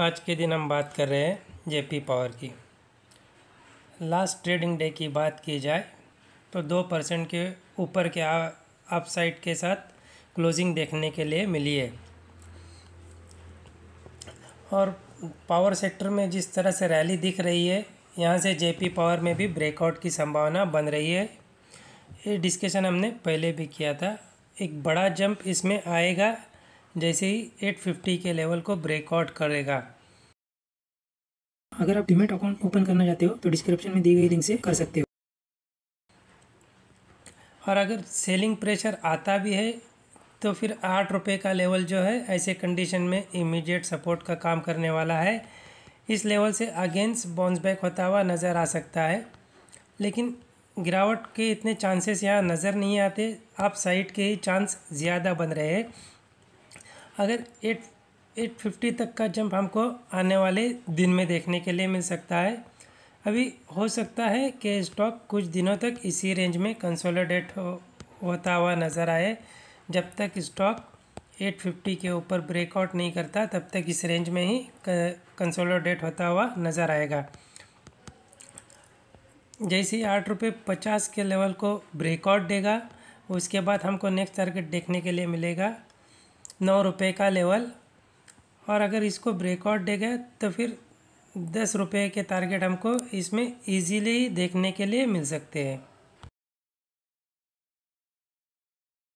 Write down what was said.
आज के दिन हम बात कर रहे हैं जेपी पावर की लास्ट ट्रेडिंग डे की बात की जाए तो दो परसेंट के ऊपर के अपसाइड के साथ क्लोजिंग देखने के लिए मिली है और पावर सेक्टर में जिस तरह से रैली दिख रही है यहाँ से जेपी पावर में भी ब्रेकआउट की संभावना बन रही है ये डिस्कशन हमने पहले भी किया था एक बड़ा जंप इसमें आएगा जैसे ही 850 के लेवल को ब्रेकआउट करेगा अगर आप डिमेट अकाउंट ओपन करना चाहते हो तो डिस्क्रिप्शन में दी गई लिंक से कर सकते हो और अगर सेलिंग प्रेशर आता भी है तो फिर आठ रुपये का लेवल जो है ऐसे कंडीशन में इमीडिएट सपोर्ट का काम करने वाला है इस लेवल से अगेंस्ट बाउंस बैक होता हुआ नज़र आ सकता है लेकिन गिरावट के इतने चांसेस यहाँ नज़र नहीं आते आप साइड के ही चांस ज़्यादा बन रहे हैं अगर एट एट फिफ्टी तक का जंप हमको आने वाले दिन में देखने के लिए मिल सकता है अभी हो सकता है कि स्टॉक कुछ दिनों तक इसी रेंज में कंसोलिडेट हो, होता हुआ नज़र आए जब तक स्टॉक 850 के ऊपर ब्रेकआउट नहीं करता तब तक इस रेंज में ही कंसोलिडेट होता हुआ नज़र आएगा जैसे ही आठ रुपये पचास के लेवल को ब्रेकआउट देगा उसके बाद हमको नेक्स्ट टारगेट देखने के लिए मिलेगा नौ रुपये का लेवल और अगर इसको ब्रेकआउट देगा तो फिर दस रुपये के टारगेट हमको इसमें इजीली देखने के लिए मिल सकते हैं